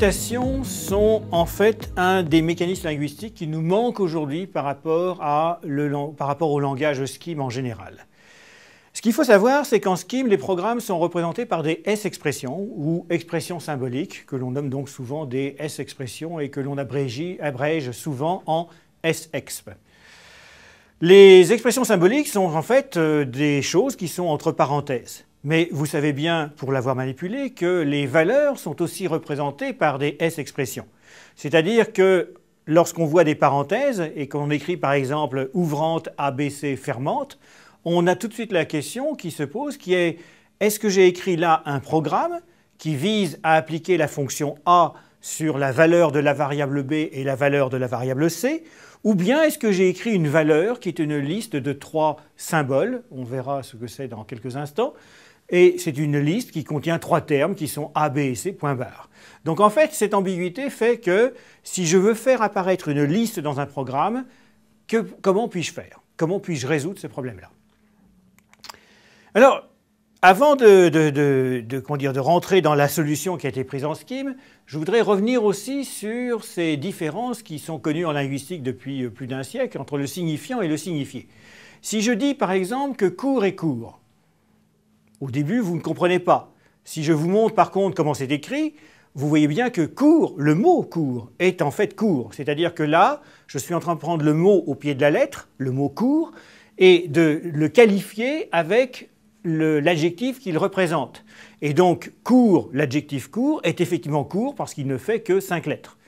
mutations sont en fait un des mécanismes linguistiques qui nous manque aujourd'hui par, rapport par rapport au langage Scheme en général. Ce qu'il faut savoir, c'est qu'en Scheme, les programmes sont représentés par des S-expressions ou expressions symboliques, que l'on nomme donc souvent des S-expressions et que l'on abrège souvent en S-exp. Les expressions symboliques sont en fait euh, des choses qui sont entre parenthèses. Mais vous savez bien, pour l'avoir manipulé, que les valeurs sont aussi représentées par des S-expressions. C'est-à-dire que lorsqu'on voit des parenthèses et qu'on écrit par exemple ouvrante, ABC, fermante, on a tout de suite la question qui se pose qui est est-ce que j'ai écrit là un programme qui vise à appliquer la fonction A sur la valeur de la variable B et la valeur de la variable C ou bien est-ce que j'ai écrit une valeur qui est une liste de trois symboles, on verra ce que c'est dans quelques instants, et c'est une liste qui contient trois termes qui sont A, B et C, point barre. Donc en fait, cette ambiguïté fait que si je veux faire apparaître une liste dans un programme, comment puis-je faire Comment puis-je résoudre ce problème-là Alors, avant de, dire, de rentrer dans la solution qui a été prise en Scheme, je voudrais revenir aussi sur ces différences qui sont connues en linguistique depuis euh, plus d'un siècle entre le signifiant et le signifié. Si je dis par exemple que court est court, au début, vous ne comprenez pas. Si je vous montre par contre comment c'est écrit, vous voyez bien que court, le mot court, est en fait court. C'est-à-dire que là, je suis en train de prendre le mot au pied de la lettre, le mot court, et de le qualifier avec l'adjectif qu'il représente. Et donc, court, l'adjectif court, est effectivement court parce qu'il ne fait que cinq lettres.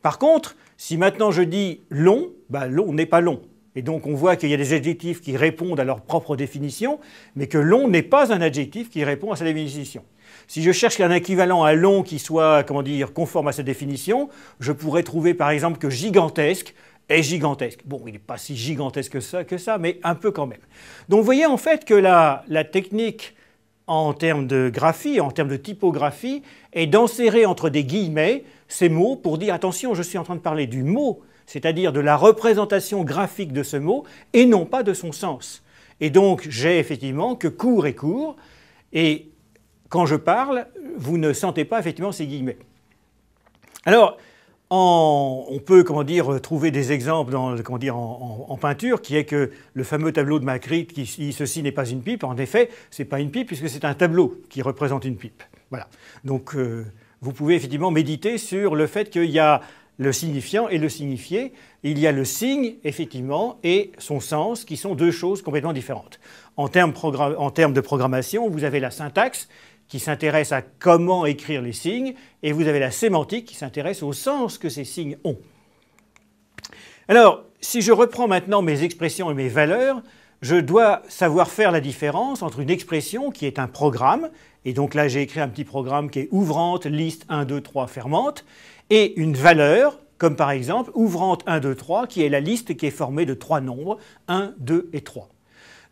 Par contre, si maintenant je dis long, ben, long n'est pas long. Et donc on voit qu'il y a des adjectifs qui répondent à leur propre définition, mais que long n'est pas un adjectif qui répond à sa définition. Si je cherche un équivalent à long qui soit, comment dire, conforme à sa définition, je pourrais trouver par exemple que gigantesque est gigantesque. Bon, il n'est pas si gigantesque que ça, mais un peu quand même. Donc vous voyez en fait que la, la technique en termes de graphie, en termes de typographie, est d'insérer entre des guillemets ces mots pour dire attention, je suis en train de parler du mot c'est-à-dire de la représentation graphique de ce mot, et non pas de son sens. Et donc j'ai effectivement que court et court, et quand je parle, vous ne sentez pas effectivement ces guillemets. Alors, on peut comment dire, trouver des exemples dans, comment dire, en, peinture, qui est que le fameux tableau de Magritte qui dit ceci n'est pas une pipe, en effet, ce n'est pas une pipe puisque c'est un tableau qui représente une pipe. Voilà. Donc euh, vous pouvez effectivement méditer sur le fait qu'il y a le signifiant et le signifié. Il y a le signe, effectivement, et son sens, qui sont deux choses complètement différentes. En termes, de programmation, vous avez la syntaxe, qui s'intéresse à comment écrire les signes, et vous avez la sémantique, qui s'intéresse au sens que ces signes ont. Alors, si je reprends maintenant mes expressions et mes valeurs, je dois savoir faire la différence entre une expression qui est un programme, et donc là, j'ai écrit un petit programme qui est ouvrante, liste 1, 2, 3, fermante, et une valeur, comme par exemple ouvrante 1, 2, 3, qui est la liste qui est formée de trois nombres, 1, 2 et 3.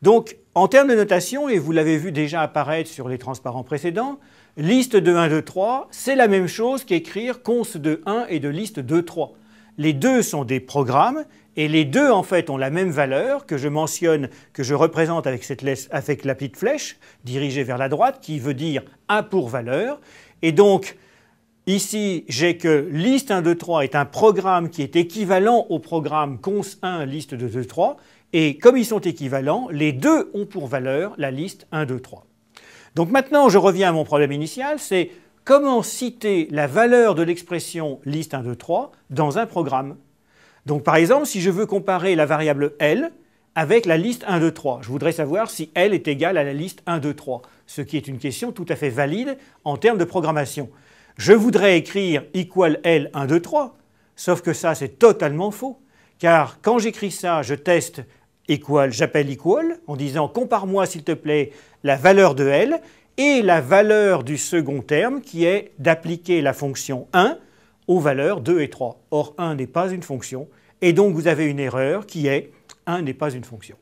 Donc, en termes de notation, et vous l'avez vu déjà apparaître sur les transparents précédents, liste de 1, 2, 3, c'est la même chose qu'écrire cons de 1 et de liste 2, 3. Les deux sont des programmes et les deux en fait ont la même valeur que je mentionne, que je représente avec, cette laisse, avec la petite flèche dirigée vers la droite qui veut dire a pour valeur. Et donc ici j'ai que liste 1, 2, 3 est un programme qui est équivalent au programme cons 1 liste 2, 2, 3 et comme ils sont équivalents, les deux ont pour valeur la liste 1, 2, 3. Donc maintenant je reviens à mon problème initial, c'est comment citer la valeur de l'expression liste 1, 2, 3 dans un programme. Donc par exemple, si je veux comparer la variable L avec la liste 1, 2, 3, je voudrais savoir si L est égale à la liste 1, 2, 3, ce qui est une question tout à fait valide en termes de programmation. Je voudrais écrire equal L 1, 2, 3, sauf que ça c'est totalement faux, car quand j'écris ça, je teste equal, j'appelle equal en disant compare-moi s'il te plaît la valeur de L et la valeur du second terme qui est d'appliquer la fonction 1 aux valeurs 2 et 3. Or 1 n'est pas une fonction et donc vous avez une erreur qui est 1 n'est pas une fonction.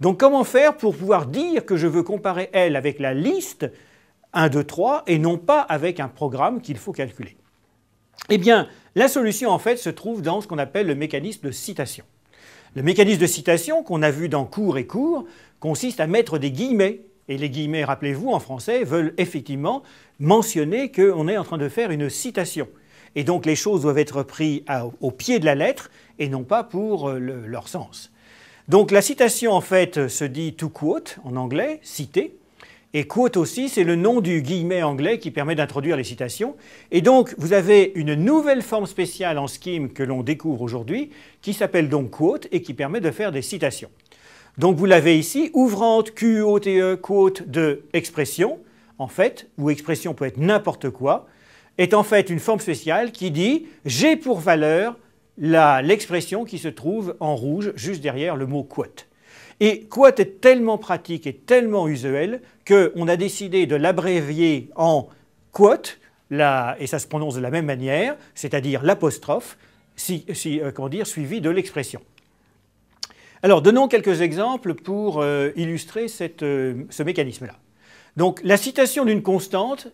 Donc comment faire pour pouvoir dire que je veux comparer L avec la liste 1, 2, 3 et non pas avec un programme qu'il faut calculer Eh bien, la solution en fait se trouve dans ce qu'on appelle le mécanisme de citation. Le mécanisme de citation qu'on a vu dans cours et cours consiste à mettre des guillemets et les guillemets, rappelez-vous, en français, veulent effectivement mentionner qu'on est en train de faire une citation. Et donc les choses doivent être prises au pied de la lettre et non pas pour euh, leur sens. Donc la citation, en fait, se dit to quote en anglais, citer ». Et quote aussi, c'est le nom du guillemet anglais qui permet d'introduire les citations. Et donc, vous avez une nouvelle forme spéciale en scheme que l'on découvre aujourd'hui, qui s'appelle donc quote et qui permet de faire des citations. Donc vous l'avez ici, ouvrante Q, E, quote de expression, en fait, où expression peut être n'importe quoi, est en fait une forme spéciale qui dit j'ai pour valeur l'expression qui se trouve en rouge juste derrière le mot quote. Et quote est tellement pratique et tellement usuel qu'on a décidé de l'abrévier en quote, et ça se prononce de la même manière, c'est-à-dire l'apostrophe, si, euh, dire, suivi de l'expression. Alors, donnons quelques exemples pour euh, illustrer euh, ce mécanisme-là. Donc, la citation d'une constante,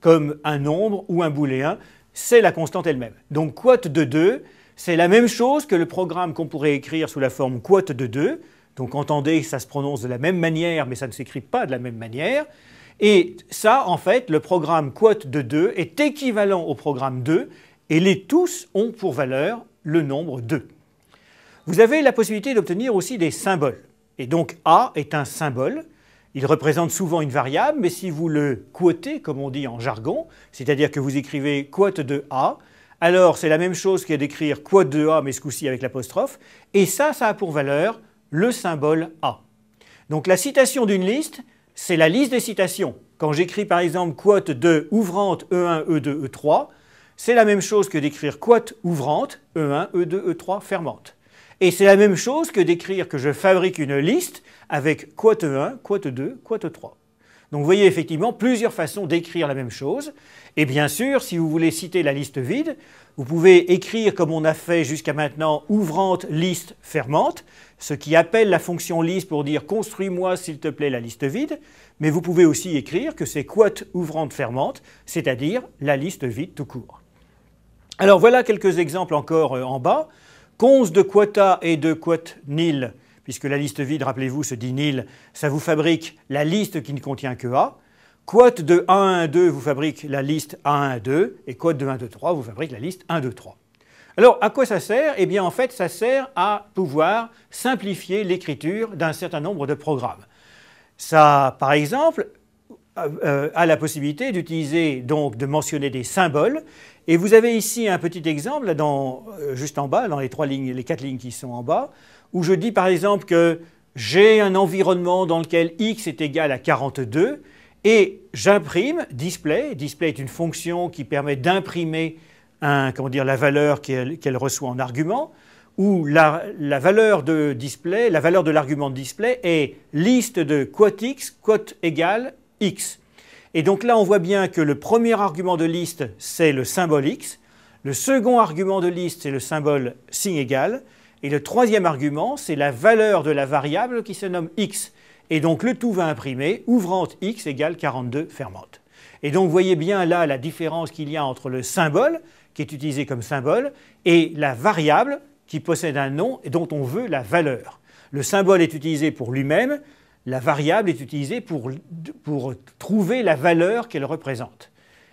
comme un nombre ou un booléen, c'est la constante elle-même. Donc, quote de 2, c'est la même chose que le programme qu'on pourrait écrire sous la forme quote de 2. Donc, entendez, ça se prononce de la même manière, mais ça ne s'écrit pas de la même manière. Et ça, en fait, le programme quote de 2 est équivalent au programme 2, et les tous ont pour valeur le nombre 2. Vous avez la possibilité d'obtenir aussi des symboles. Et donc A est un symbole. Il représente souvent une variable, mais si vous le quotez, comme on dit en jargon, c'est-à-dire que vous écrivez quote de A, alors c'est la même chose que d'écrire quote de A, mais ce coup-ci avec l'apostrophe, et ça, ça a pour valeur le symbole A. Donc la citation d'une liste, c'est la liste des citations. Quand j'écris par exemple quote de ouvrante E1, E2, E3, c'est la même chose que d'écrire quote ouvrante E1, E2, E3 fermante. Et c'est la même chose que d'écrire que je fabrique une liste avec quote 1, quote 2, quote 3. Donc vous voyez effectivement plusieurs façons d'écrire la même chose. Et bien sûr, si vous voulez citer la liste vide, vous pouvez écrire comme on a fait jusqu'à maintenant, ouvrante, liste, fermante, ce qui appelle la fonction liste pour dire construis-moi s'il te plaît la liste vide, mais vous pouvez aussi écrire que c'est quote, ouvrante, fermante, c'est-à-dire la liste vide tout court. Alors voilà quelques exemples encore euh, en bas. Cons de quota et de quote nil, puisque la liste vide, rappelez-vous, se dit nil, ça vous fabrique la liste qui ne contient que A. Quote de 1, 1, 2 vous fabrique la liste 1, 1 2, et quote de 1, 2, 3 vous fabrique la liste 1, 2, 3. Alors, à quoi ça sert Eh bien, en fait, ça sert à pouvoir simplifier l'écriture d'un certain nombre de programmes. Ça, par exemple, euh, euh, a la possibilité d'utiliser, donc de mentionner des symboles. Et vous avez ici un petit exemple, dans, euh, juste en bas, dans les, trois lignes, les quatre lignes qui sont en bas, où je dis par exemple que j'ai un environnement dans lequel x est égal à 42, et j'imprime display. Display est une fonction qui permet d'imprimer la valeur qu'elle reçoit en argument, où la, valeur de display, la valeur de l'argument de display est liste de quote x, quote égale et donc là, on voit bien que le premier argument de liste, c'est le symbole X. Le second argument de liste, c'est le symbole signe égal. Et le troisième argument, c'est la valeur de la variable qui se nomme X. Et donc le tout va imprimer ouvrante X égale 42 fermante. Et donc vous voyez bien là la différence qu'il y a entre le symbole, qui est utilisé comme symbole, et la variable qui possède un nom et dont on veut la valeur. Le symbole est utilisé pour lui-même, la variable est utilisée pour, trouver la valeur qu'elle représente.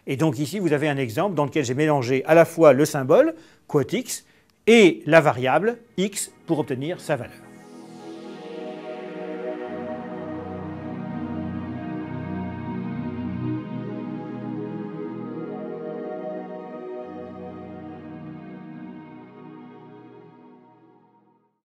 Et donc ici, vous avez un exemple dans lequel j'ai mélangé à la fois le symbole, quot x, et la variable x pour obtenir sa valeur.